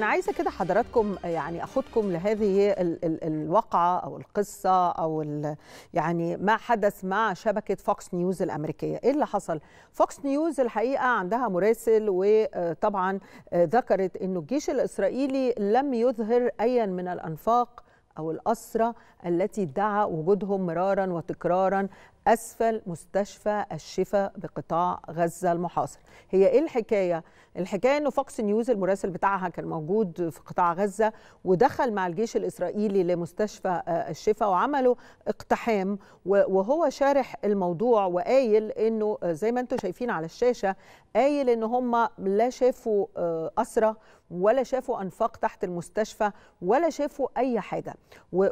أنا عايزة كده حضراتكم يعني أخدكم لهذه ال ال الواقعة أو القصة أو ال يعني ما حدث مع شبكة فوكس نيوز الأمريكية، إيه اللي حصل؟ فوكس نيوز الحقيقة عندها مراسل وطبعا ذكرت إنه الجيش الإسرائيلي لم يظهر أيا من الأنفاق أو الأسرة التي ادعى وجودهم مرارا وتكرارا أسفل مستشفى الشفاء بقطاع غزة المحاصر هي إيه الحكاية؟ الحكاية أنه فوكس نيوز المراسل بتاعها كان موجود في قطاع غزة ودخل مع الجيش الإسرائيلي لمستشفى آه، الشفاء وعملوا اقتحام وهو شارح الموضوع وقايل أنه آه، زي ما أنتم شايفين على الشاشة قايل أن هم لا شافوا آه، أسرة ولا شافوا أنفاق تحت المستشفى ولا شافوا أي حاجة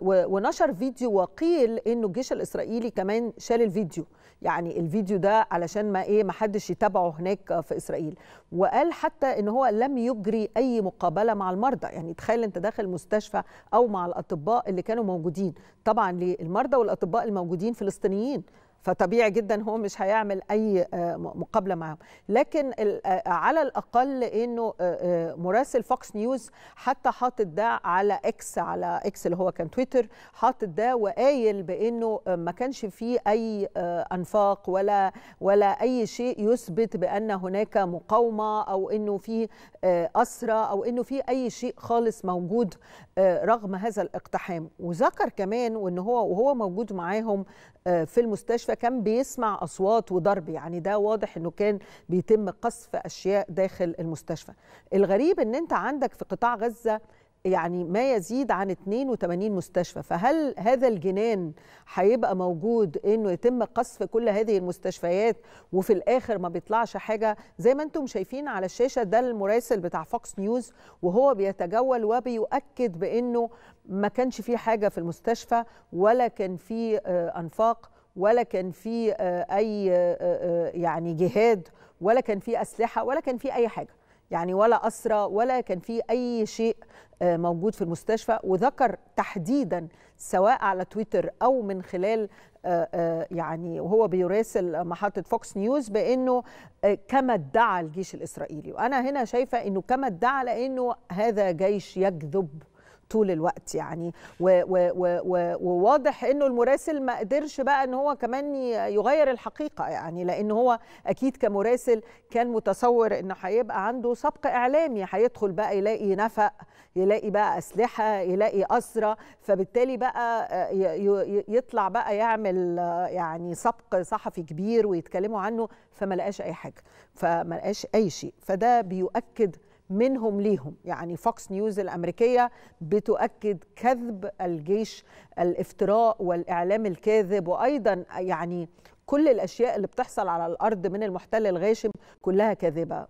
ونشر فيديو وقيل أنه الجيش الإسرائيلي كمان شال كمان الفيديو يعني الفيديو ده علشان ما ايه ما حدش يتابعه هناك في اسرائيل وقال حتى ان هو لم يجري اي مقابله مع المرضى يعني تخيل انت داخل مستشفى او مع الاطباء اللي كانوا موجودين طبعا للمرضى والاطباء الموجودين فلسطينيين فطبيعي جدا هو مش هيعمل اي آه، مقابله معاهم لكن آه، على الاقل انه آه، مراسل فوكس نيوز حتى حاطط ده على اكس على اكس اللي هو كان تويتر حاطط ده وقايل بانه ما كانش فيه اي انفاق ولا ولا اي شيء يثبت بان هناك مقاومه او انه في اسرى او انه في اي شيء خالص موجود رغم هذا الاقتحام وذكر كمان وان هو وهو موجود معاهم في المستشفى المستشفى كان بيسمع اصوات وضرب يعني ده واضح انه كان بيتم قصف اشياء داخل المستشفى الغريب ان انت عندك في قطاع غزه يعني ما يزيد عن 82 مستشفى فهل هذا الجنان هيبقى موجود انه يتم قصف كل هذه المستشفيات وفي الاخر ما بيطلعش حاجه زي ما انتم شايفين على الشاشه ده المراسل بتاع فوكس نيوز وهو بيتجول وبيؤكد بانه ما كانش في حاجه في المستشفى ولا كان في آه، انفاق ولا كان في آه، اي آه، آه، يعني جهاد ولا كان في اسلحه ولا كان في اي حاجه يعني ولا اسرى ولا كان في اي شيء موجود في المستشفى وذكر تحديدا سواء على تويتر او من خلال يعني وهو بيراسل محطه فوكس نيوز بانه كما ادعى الجيش الاسرائيلي وانا هنا شايفه انه كما ادعى لانه هذا جيش يكذب طول الوقت يعني وواضح انه المراسل ما قدرش بقى ان هو كمان يغير الحقيقه يعني لان هو اكيد كمراسل كان متصور انه هيبقى عنده سبق اعلامي هيدخل بقى يلاقي نفق يلاقي بقى اسلحه يلاقي اسرى فبالتالي بقى يطلع بقى يعمل يعني سبق صحفي كبير ويتكلموا عنه فما لقاش اي حاجه فما لقاش اي شيء فده بيؤكد منهم ليهم يعني فوكس نيوز الأمريكية بتؤكد كذب الجيش الافتراء والإعلام الكاذب وأيضا يعني كل الأشياء اللي بتحصل على الأرض من المحتل الغاشم كلها كاذبة